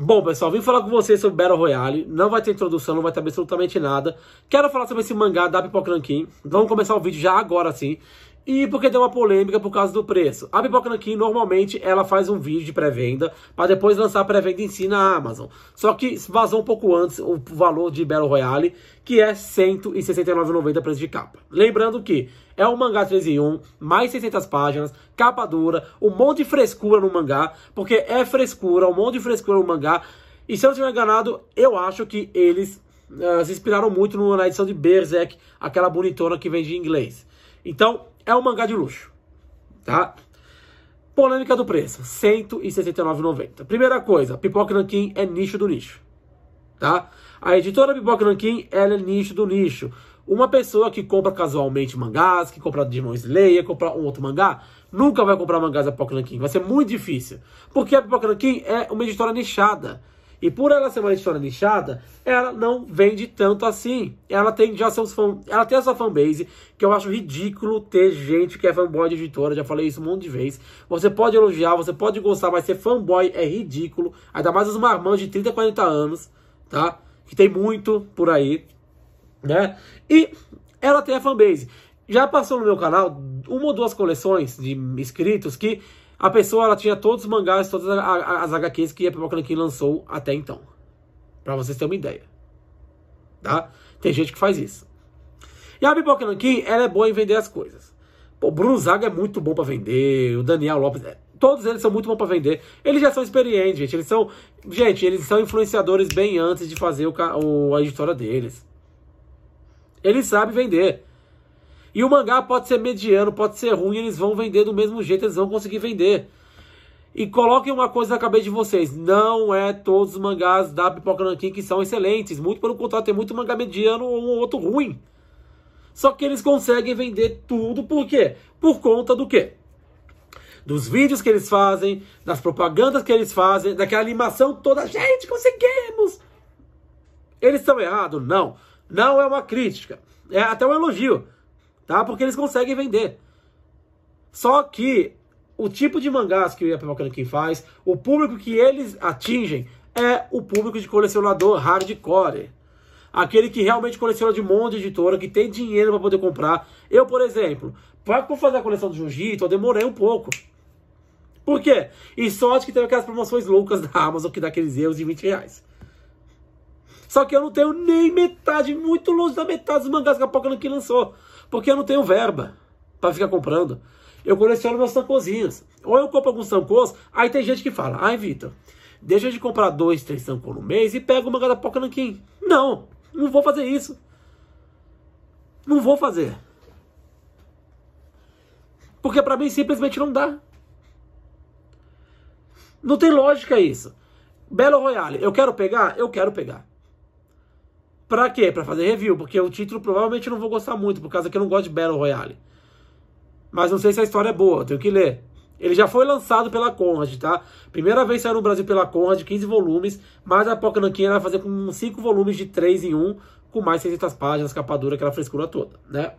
Bom, pessoal, vim falar com vocês sobre Battle Royale. Não vai ter introdução, não vai ter absolutamente nada. Quero falar sobre esse mangá da Pipoca Nankin. Vamos começar o vídeo já agora, sim e porque deu uma polêmica por causa do preço. A Pipoca Nanquim normalmente ela faz um vídeo de pré-venda para depois lançar a pré-venda em si na Amazon. Só que vazou um pouco antes o valor de Belo Royale, que é R$ 169,90 preço de capa. Lembrando que é um mangá 3 em 1, mais 600 páginas, capa dura, um monte de frescura no mangá, porque é frescura, um monte de frescura no mangá. E se eu não estiver enganado, eu acho que eles uh, se inspiraram muito na edição de Berserk, aquela bonitona que vem de inglês. Então, é um mangá de luxo, tá? Polêmica do preço, R$ 169,90. Primeira coisa, Pipoca Nankin é nicho do nicho, tá? A editora Pipoca Nankin, ela é nicho do nicho. Uma pessoa que compra casualmente mangás, que compra Demon Slayer, compra um outro mangá, nunca vai comprar mangás da Pipoca Nankin. Vai ser muito difícil, porque a Pipoca Nankin é uma editora nichada. E por ela ser uma editora lixada, ela não vende tanto assim. Ela tem já seus ela tem a sua fanbase, que eu acho ridículo ter gente que é fanboy de editora, já falei isso um monte de vezes. Você pode elogiar, você pode gostar, mas ser fanboy é ridículo. Ainda mais os marmãs de 30, 40 anos, tá? Que tem muito por aí, né? E ela tem a fanbase. Já passou no meu canal uma ou duas coleções de inscritos que a pessoa ela tinha todos os mangás, todas as HQs que a Pipoca Nankin lançou até então. Para vocês terem uma ideia. Tá? Tem gente que faz isso. E a Pipoca Nankin, ela é boa em vender as coisas. o Bruno Zaga é muito bom para vender, o Daniel Lopes, é, todos eles são muito bons para vender. Eles já são experientes, gente. Eles são, gente, eles são influenciadores bem antes de fazer o, o a história deles. Eles sabem vender. E o mangá pode ser mediano, pode ser ruim, eles vão vender do mesmo jeito, eles vão conseguir vender. E coloquem uma coisa na cabeça de vocês: não é todos os mangás da Pipoca Nankin que são excelentes. Muito pelo contrário, tem muito mangá mediano ou um outro ruim. Só que eles conseguem vender tudo, por quê? Por conta do quê? Dos vídeos que eles fazem, das propagandas que eles fazem, daquela animação toda. Gente, conseguimos! Eles estão errados? Não. Não é uma crítica. É até um elogio tá? Porque eles conseguem vender. Só que o tipo de mangás que o Yapimal faz, o público que eles atingem é o público de colecionador hardcore. Aquele que realmente coleciona de um monte de editora, que tem dinheiro para poder comprar. Eu, por exemplo, para fazer a coleção do jiu eu demorei um pouco. Por quê? E sorte que teve aquelas promoções loucas da Amazon que dá aqueles euros de 20 reais. Só que eu não tenho nem metade, muito longe da metade dos mangás que a Pokémon que lançou porque eu não tenho verba para ficar comprando. Eu coleciono meus tancozinhos. Ou eu compro alguns tancos, aí tem gente que fala, ai Vitor, deixa de comprar dois, três tancos no mês e pega uma cada poca nanquim. Não, não vou fazer isso. Não vou fazer. Porque para mim simplesmente não dá. Não tem lógica isso. Belo Royale, eu quero pegar? Eu quero pegar. Pra quê? Pra fazer review, porque o título provavelmente eu não vou gostar muito, por causa que eu não gosto de Battle Royale. Mas não sei se a história é boa, tenho que ler. Ele já foi lançado pela Conrad, tá? Primeira vez saiu no Brasil pela Conrad, 15 volumes, mas a Pocananquinha vai fazer com 5 volumes de 3 em 1, com mais 600 páginas, capa dura, aquela frescura toda, né?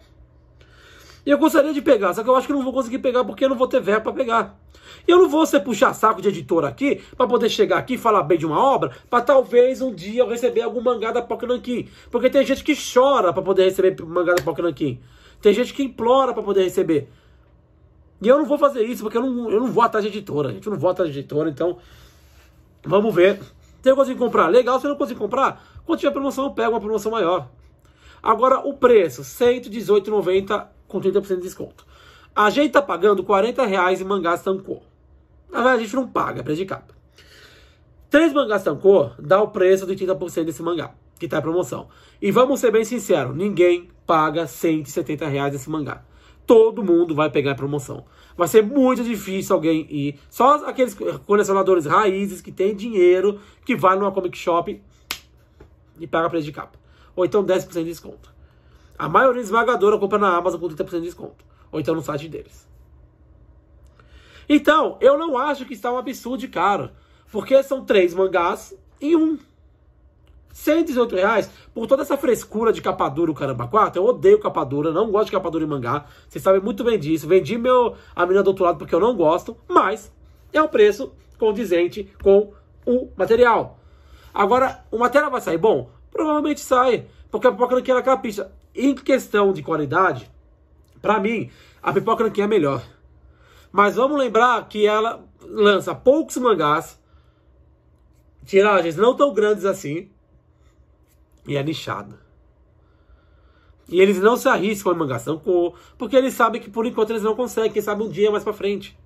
E eu gostaria de pegar, só que eu acho que eu não vou conseguir pegar porque eu não vou ter verba para pegar. E eu não vou ser puxar saco de editor aqui para poder chegar aqui e falar bem de uma obra para talvez um dia eu receber algum mangá da Pokénankin. Porque tem gente que chora para poder receber mangá da Pokénankin. Tem gente que implora para poder receber. E eu não vou fazer isso porque eu não, eu não vou atrás de editora. A gente não vou atrás de editora, então vamos ver. Se eu conseguir comprar, legal. Se eu não conseguir comprar, quando tiver promoção eu pego uma promoção maior. Agora o preço, R$ com 30% de desconto. A gente tá pagando 40 reais em mangás Sankô. Na verdade, a gente não paga, é capa. Três mangás Sankô dá o preço de 30% desse mangá, que está em promoção. E vamos ser bem sinceros, ninguém paga 170 reais esse mangá. Todo mundo vai pegar em promoção. Vai ser muito difícil alguém ir. Só aqueles colecionadores raízes que tem dinheiro, que vai numa comic shop e paga preço de capa. Ou então 10% de desconto. A maioria esmagadora compra na Amazon com 30% de desconto. Ou então no site deles. Então, eu não acho que está um absurdo de caro. Porque são três mangás em um. 118 reais por toda essa frescura de capa dura, o caramba, Quatro. Eu odeio capa dura, não gosto de capa dura em mangá. Vocês sabem muito bem disso. Vendi meu a menina do outro lado porque eu não gosto, mas é um preço condizente com o material. Agora, o material vai sair bom? Provavelmente sai, porque a pipoca não quer na em questão de qualidade, para mim, a Pipoca Nanquim é melhor. Mas vamos lembrar que ela lança poucos mangás, tiragens não tão grandes assim, e é nichada. E eles não se arriscam em mangás Sankô, porque eles sabem que por enquanto eles não conseguem, quem sabe um dia mais pra frente.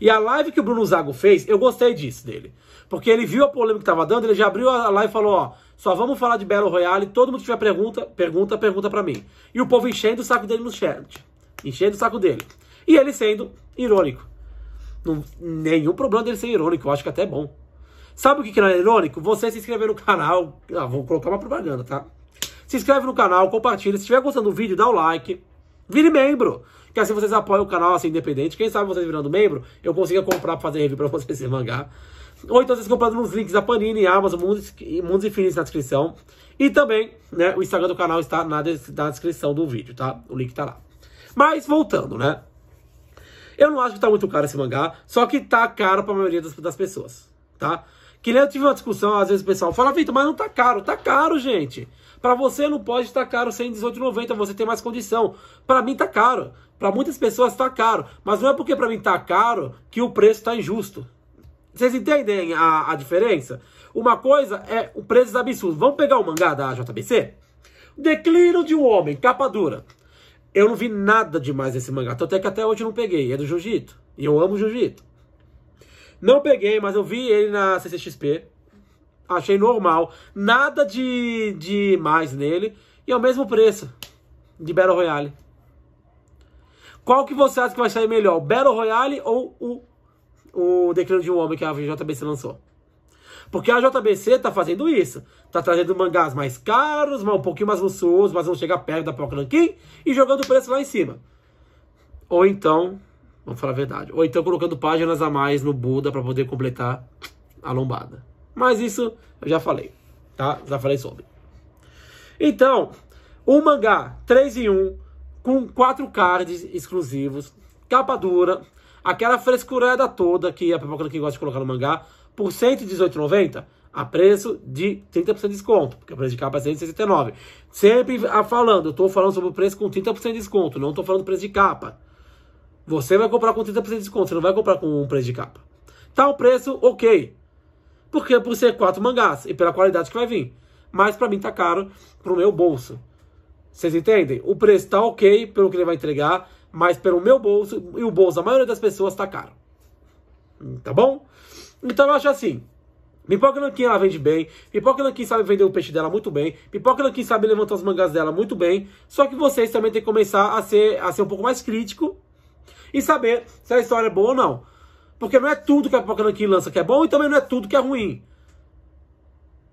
E a live que o Bruno Zago fez, eu gostei disso dele. Porque ele viu a polêmica que tava dando, ele já abriu a live e falou, ó, só vamos falar de Belo Royale. Todo mundo que tiver pergunta, pergunta, pergunta para mim. E o povo enchendo o saco dele no chat. Enchendo o saco dele. E ele sendo irônico. Não, nenhum problema dele ser irônico. Eu acho que até é bom. Sabe o que não é irônico? Você se inscrever no canal. Ah, vou colocar uma propaganda, tá? Se inscreve no canal, compartilha. Se estiver gostando do vídeo, dá o like. Vire membro. Que assim vocês apoiam o canal assim, independente. Quem sabe vocês virando membro, eu consiga comprar pra fazer review pra vocês se mangá. Ou então vocês comprando nos links da Panini, Amazon, Mundos, Mundos Infinitos na descrição. E também, né, o Instagram do canal está na, des na descrição do vídeo, tá? O link tá lá. Mas voltando, né? Eu não acho que tá muito caro esse mangá, só que tá caro pra maioria das, das pessoas, tá? Que nem eu tive uma discussão, às vezes o pessoal fala, Vitor, mas não tá caro. Tá caro, gente. Pra você não pode estar tá caro 118,90, você tem mais condição. Pra mim tá caro. Pra muitas pessoas tá caro. Mas não é porque pra mim tá caro que o preço tá injusto. Vocês entendem a, a diferença? Uma coisa é o preço absurdo. Vamos pegar o mangá da JBC? Declino de um homem, capa dura. Eu não vi nada demais nesse mangá, até que até hoje eu não peguei. É do Jiu-Jitsu. E eu amo Jiu-Jitsu. Não peguei, mas eu vi ele na CCXP. Achei normal. Nada de, de mais nele. E é o mesmo preço de Battle Royale. Qual que você acha que vai sair melhor? Battle Royale ou o o Declínio de um Homem que a JBC lançou. Porque a JBC tá fazendo isso. Tá trazendo mangás mais caros, um pouquinho mais luxuoso, mas não chega perto da Pokémon e jogando o preço lá em cima. Ou então, vamos falar a verdade, ou então colocando páginas a mais no Buda para poder completar a lombada. Mas isso eu já falei, tá? Já falei sobre. Então, um mangá 3 em 1 com quatro cards exclusivos, capa dura, aquela frescurada toda que a pipoca que gosta de colocar no mangá, por R$118,90 a preço de 30% de desconto, porque o preço de capa é 169. Sempre falando, eu estou falando sobre o preço com 30% de desconto, não estou falando preço de capa. Você vai comprar com 30% de desconto, você não vai comprar com um preço de capa. Tá o preço, ok. Porque é por ser quatro mangás e pela qualidade que vai vir. Mas para mim tá caro pro meu bolso. Vocês entendem? O preço tá ok pelo que ele vai entregar, mas pelo meu bolso e o bolso da maioria das pessoas tá caro. Tá bom? Então eu acho assim. Pipoca Nanquim ela vende bem, Pipoca Nanquim sabe vender o peixe dela muito bem, Pipoca Nanquim sabe levantar as mangas dela muito bem, só que vocês também têm que começar a ser, a ser um pouco mais crítico e saber se a história é boa ou não. Porque não é tudo que a Pipoca Nanquim lança que é bom e também não é tudo que é ruim.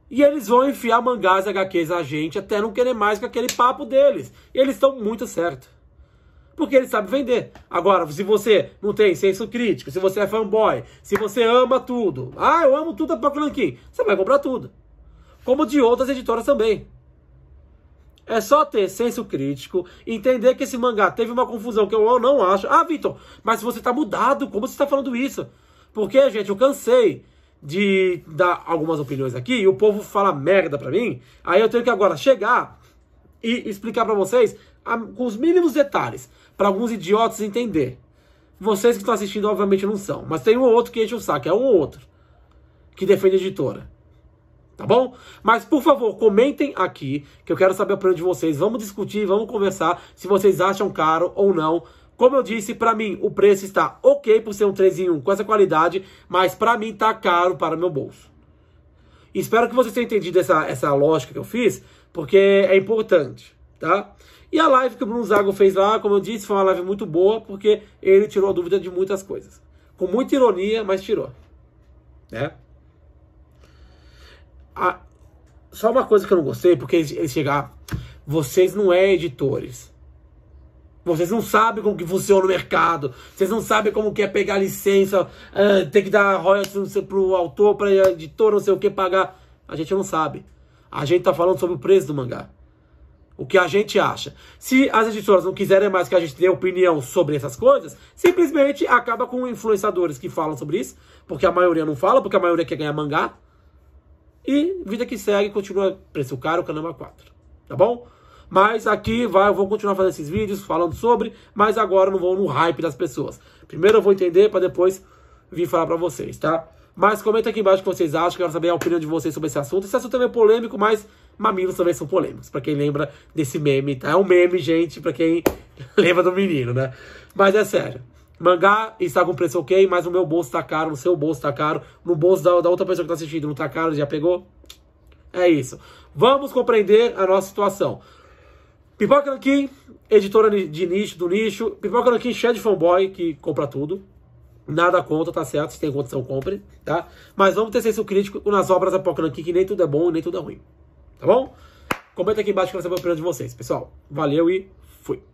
E eles vão enfiar mangás e HQs a gente até não querer mais com aquele papo deles. E eles estão muito certos. Porque ele sabe vender. Agora, se você não tem senso crítico, se você é fanboy, se você ama tudo, ah, eu amo tudo da Paco Nanquim, você vai comprar tudo. Como de outras editoras também. É só ter senso crítico, entender que esse mangá teve uma confusão que eu não acho. Ah, Vitor, mas você está mudado, como você está falando isso? Porque, gente, eu cansei de dar algumas opiniões aqui e o povo fala merda pra mim. Aí eu tenho que agora chegar e explicar para vocês a, com os mínimos detalhes, para alguns idiotas entender. Vocês que estão assistindo, obviamente, não são. Mas tem um outro que enche o saco, é um outro que defende a editora. Tá bom? Mas, por favor, comentem aqui, que eu quero saber a opinião de vocês. Vamos discutir, vamos conversar se vocês acham caro ou não. Como eu disse, para mim o preço está ok por ser um 3 em 1 com essa qualidade, mas para mim está caro para meu bolso. Espero que vocês tenham entendido essa, essa lógica que eu fiz, porque é importante, tá? E a live que o Bruno Zago fez lá, como eu disse, foi uma live muito boa, porque ele tirou a dúvida de muitas coisas. Com muita ironia, mas tirou. Né? A... Só uma coisa que eu não gostei, porque ele chegar. Ah, vocês não é editores. Vocês não sabem como que funciona o mercado. Vocês não sabem como que é pegar licença, uh, ah, ter que dar royalties pro autor, para editor, não sei o que pagar. A gente não sabe. A gente está falando sobre o preço do mangá. O que a gente acha. Se as editoras não quiserem mais que a gente dê opinião sobre essas coisas, simplesmente acaba com influenciadores que falam sobre isso, porque a maioria não fala, porque a maioria quer ganhar mangá. E vida que segue, continua preço caro, canama 4. Tá bom? Mas aqui vai, eu vou continuar fazendo esses vídeos falando sobre, mas agora eu não vou no hype das pessoas. Primeiro eu vou entender para depois vir falar para vocês, tá? Mas comenta aqui embaixo o que vocês acham, quero saber a opinião de vocês sobre esse assunto. Esse assunto também é polêmico, mas mamilos também são polêmicos. Pra quem lembra desse meme, tá? É um meme, gente, pra quem lembra do menino, né? Mas é sério. Mangá está com preço ok, mas o meu bolso tá caro, no seu bolso tá caro, no bolso da, da outra pessoa que tá assistindo não tá caro, já pegou? É isso. Vamos compreender a nossa situação. Pipoca Nankin, editora de nicho, do nicho. Pipoca Nankin cheia de fanboy que compra tudo. Nada conta tá certo? Se tem condição, compre, tá? Mas vamos ter senso crítico nas obras da Pokémon aqui, que nem tudo é bom e nem tudo é ruim. Tá bom? Comenta aqui embaixo que eu quero saber a opinião de vocês. Pessoal, valeu e fui!